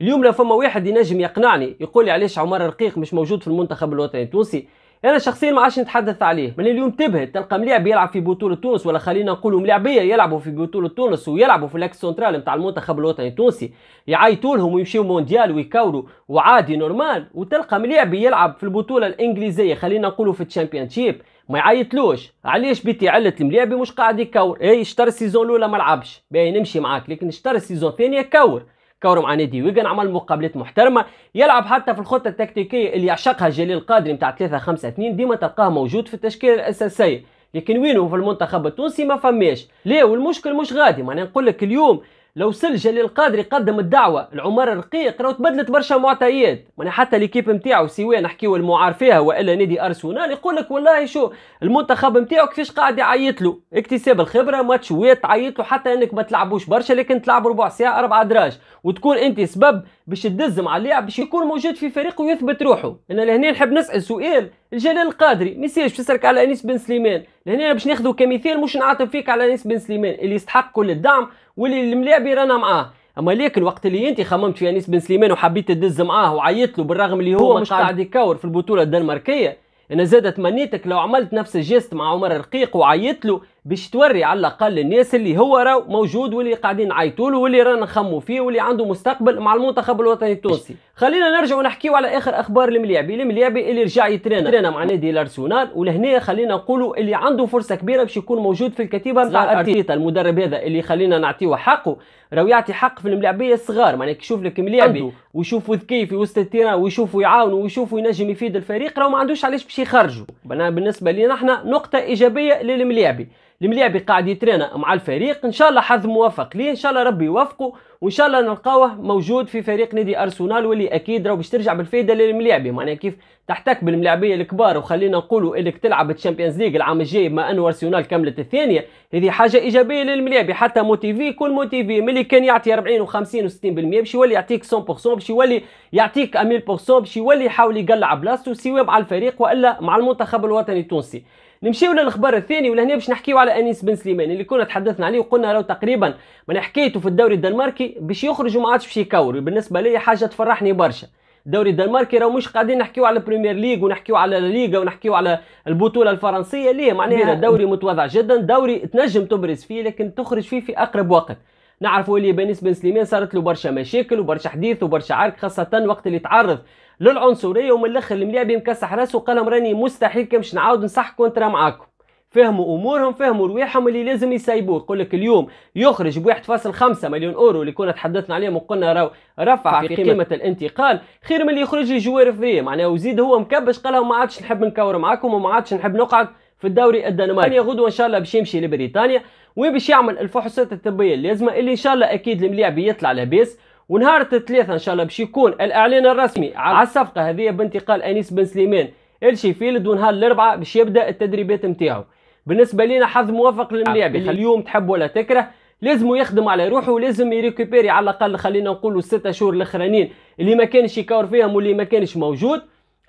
اليوم لو فما واحد ينجم يقنعني يقول لي علاش عمر رقيق مش موجود في المنتخب الوطني التونسي انا شخصيا ما عادش نتحدث عليه من اليوم تبه تلقى ملاعب يلعب في بطوله تونس ولا خلينا نقولوا ملاعبيه يلعبوا في بطوله تونس ويلعبوا في الاكس سنترال نتاع المنتخب الوطني التونسي يعيطوا لهم ويمشيو مونديال ويكاوروا وعادي نورمال وتلقى ملاعبي يلعب في البطوله الانجليزيه خلينا نقولوا في الشامبيونشيب ما يعيطلوش علاش بيتي علت الملاعب مش قاعد يكور اي اشترى السيزون الاولى ما لعبش باهي نمشي معاك لكن اشترى السيزون الثانيه كور كورم عنيدي ويجن عمل مقابلات محترمه يلعب حتى في الخطه التكتيكيه اللي يعشقها جليل القادري متاع 3 5 2 ديما تلقاه موجود في التشكيله الاساسيه لكن وينه في المنتخب التونسي ما فماش ليه والمشكل مش غادي معناها نقول لك اليوم لو سل جليل القادري قدم الدعوه لعمر الرقيق لو تبدلت برشا معطيات من حتى ليكيب نتاعو سواء نحكيو المعار فيها والا نادي ارسنال يقول لك والله شو المنتخب نتاعو كيفاش قاعد يعيط له اكتساب الخبره ماتشوات تعيط له حتى انك ما تلعبوش برشا لكن تلعب ربع ساعه اربع دراج وتكون انت سبب باش تدز مع اللاعب باش يكون موجود في فريقه ويثبت روحه انا لهنا نحب نسال سؤال الجلال القادري ما فسرك على انيس بن سليمان لهنا باش ناخذو كمثال مش نعاتب فيك على انيس بن سليمان اللي يستحق كل الدعم واللي الملاعبي رانا معاه اما ليك الوقت اللي انت خممت في انيس بن سليمان وحبيت تدز معاه وعيط له بالرغم اللي هو, هو مش قاعد يكور في البطوله الدنماركيه انا زاد تمنيتك لو عملت نفس الجيست مع عمر رقيق وعيط له باش توري على الاقل الناس اللي هو راهو موجود واللي قاعدين يعيطوا واللي رانا نخموا فيه واللي عنده مستقبل مع المنتخب الوطني التونسي خلينا نرجع نحكيو على اخر اخبار المليابي المليابي اللي رجع يترينا ترينا مع نادي الارسنال ولهنا خلينا نقولوا اللي عنده فرصه كبيره باش يكون موجود في الكتيبه نتاع ارتيتا المدرب هذا اللي خلينا نعطيه حقه راهو يعطي حق في الملاعبيه الصغار معناها كيشوف لك ملاعبي ويشوفوا ذكي في وسط التيران ويشوفوا يعاونوا ويشوفوا ينجم يفيد الفريق راهو ما عندوش علاش باش يخرجوا بالنسبه لنا احنا نقطه ايجابيه للملاعبي الملاعبي قاعد يترينا مع الفريق ان شاء الله حظ موفق ليه ان شاء الله ربي يوفقه وان شاء الله نلقاوه موجود في فريق نادي ارسنال واللي اكيد راه باش ترجع بالفايده للملاعبين يعني معناها كيف تحتك بالملاعبيه الكبار وخلينا نقولوا انك تلعب الشامبيونز ليغ العام الجاي مع انو ارسنال كملت الثانيه هذه حاجه ايجابيه للملاعبي حتى موتيفي كل موتيفي ملي كان يعطي 40 و50 و60% باش يولي يعطيك 100% باش يولي يعطيك 100% باش يولي يحاول يقلع بلاصتو سواء مع الفريق والا مع المنتخب الوطني التونسي نمشيو للخبر الثاني ولهنا باش نحكيو على انيس بن سليمان اللي كنا تحدثنا عليه وقلنا راه تقريبا من حكيته في الدوري الدنماركي باش يخرج وما عادش باش يكور بالنسبه لي حاجه تفرحني برشا الدوري الدنماركي راه مش قاعدين نحكيو على البريمير ليغ ونحكيو على الليغا ونحكيو على البطوله الفرنسيه ليه معناها دوري متواضع جدا دوري تنجم تبرز فيه لكن تخرج فيه في اقرب وقت نعرفوا اللي بنيس بن سليمان صارت له برشا مشاكل وبرشا حديث وبرشا عرك خاصه وقت اللي تعرض للعنصريه ومن الاخر الملاعب مكسح راسه وقال راني مستحيل كي باش نعاود نصح كونترا معاكم فهموا امورهم فهموا رواحهم اللي لازم يسيبوه يقول لك اليوم يخرج ب 1.5 مليون اورو اللي كنا تحدثنا عليهم وقلنا راهو رفع في قيمه الانتقال خير من اللي يخرج لي جوار فيه معناها وزيد هو مكبش قال لهم ما عادش نحب نكور معاكم وما عادش نحب نقعد في الدوري الدنماركي أيوة. غدوه ان شاء الله باش يمشي لبريطانيا وباش يعمل الفحوصات الطبيه اللازمه اللي ان شاء الله اكيد المليع يطلع لاباس ونهار الثلاثاء ان شاء الله باش يكون الاعلان الرسمي على الصفقه هذه بانتقال انيس بن سليمان الشيفيلد ونهار الاربعاء باش يبدا التدريبات نتاعو بالنسبه لنا حظ موفق للملاعب اليوم تحب ولا تكره لازم يخدم على روحه ولازم يريكوبيري على الاقل خلينا نقولوا الستة شهور الاخرانيين اللي ما كانش يكور فيهم واللي ما كانش موجود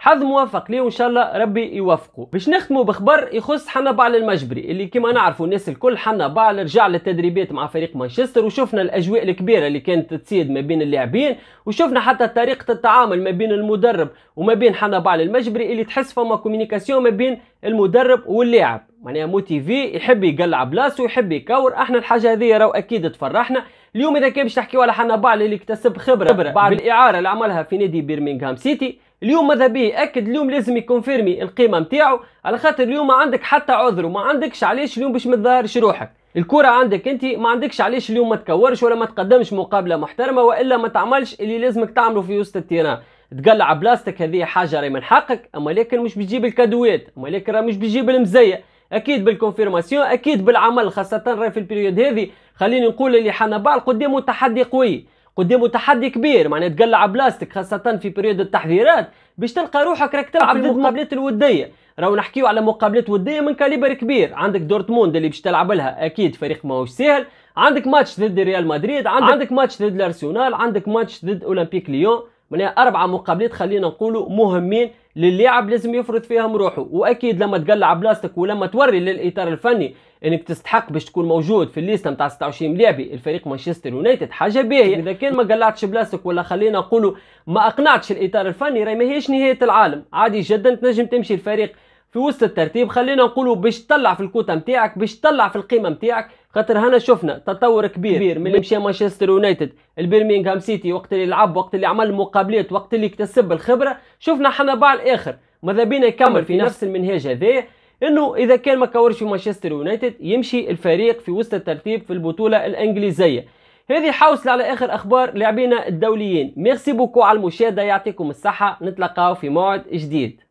حظ موفق ليه وان شاء الله ربي يوفقه باش نختموا بخبر يخص حنا بعل المجبري اللي كما نعرفوا الناس الكل حنا بعل رجع للتدريبات مع فريق مانشستر وشفنا الاجواء الكبيره اللي كانت تصيد ما بين اللاعبين وشفنا حتى طريقه التعامل ما بين المدرب وما بين حنا بعل المجبري اللي تحس فما كومينيكاسيون ما بين المدرب واللاعب معناها موتيفي يحب يقلع بلاصه ويحب يكور احنا الحاجه هذه راهو اكيد تفرحنا اليوم اذا كان باش تحكيوا على حنا بعل اللي اكتسب خبره بعد الاعاره اللي عملها في نادي بيرمنغهام سيتي اليوم ماذا بيه اكد اليوم لازم يكونفيرمي القيمه نتاعو على خاطر اليوم ما عندك حتى عذر وما عندكش علاش اليوم باش ما تظاهرش روحك الكرة عندك انت ما عندكش علاش اليوم ما تكورش ولا ما تقدمش مقابله محترمه والا ما تعملش اللي لازمك تعمله في وسط التيران تقلع بلاستك هذه حاجه راهي من حقك اما لكن مش بتجيب الكادوات اما لكن راه مش بتجيب المزيه اكيد بالكونفيرماسيون اكيد بالعمل خاصه راهي في البريود هذه خليني نقول اللي حنا بعض قدامه تحدي قوي قدامه تحدي كبير معناها تقلع بلاستيك خاصه في بريود التحذيرات باش تلقى روحك راك تلعب في المقابلات الوديه راهو نحكيو على مقابلات وديه من كاليبر كبير عندك دورتموند اللي باش تلعب لها اكيد فريق ماهوش ساهل عندك ماتش ضد ريال مدريد عندك, عندك ماتش ضد الارسنال عندك ماتش ضد اولمبيك ليون معناها أربعة مقابلات خلينا نقولوا مهمين للاعب لازم يفرض فيهم روحه واكيد لما تقلع بلاستك ولما توري للاطار الفني انك تستحق باش تكون موجود في الليسته نتاع 26 لاعبي الفريق مانشستر يونايتد حاجه باهيه اذا كان ما قلعتش بلاستك ولا خلينا نقولوا ما اقنعتش الاطار الفني راهي ماهيش نهايه العالم عادي جدا تنجم تمشي الفريق في وسط الترتيب خلينا نقولوا باش تطلع في الكوتا نتاعك باش تطلع في القيمه نتاعك خاطر هنا شفنا تطور كبير, كبير من اللي مشى مانشستر يونايتد البرمنغهام سيتي وقت اللي لعب وقت اللي عمل مقابلات وقت اللي اكتسب الخبره شفنا حنا الاخر ماذا بينا يكمل في نفس المنهاج هذا انه اذا كان ما كورش في مانشستر يونايتد يمشي الفريق في وسط الترتيب في البطوله الانجليزيه هذه حوصلة على اخر اخبار لاعبينا الدوليين ميرسي بوكو على المشاهده يعطيكم الصحه نتلقاو في موعد جديد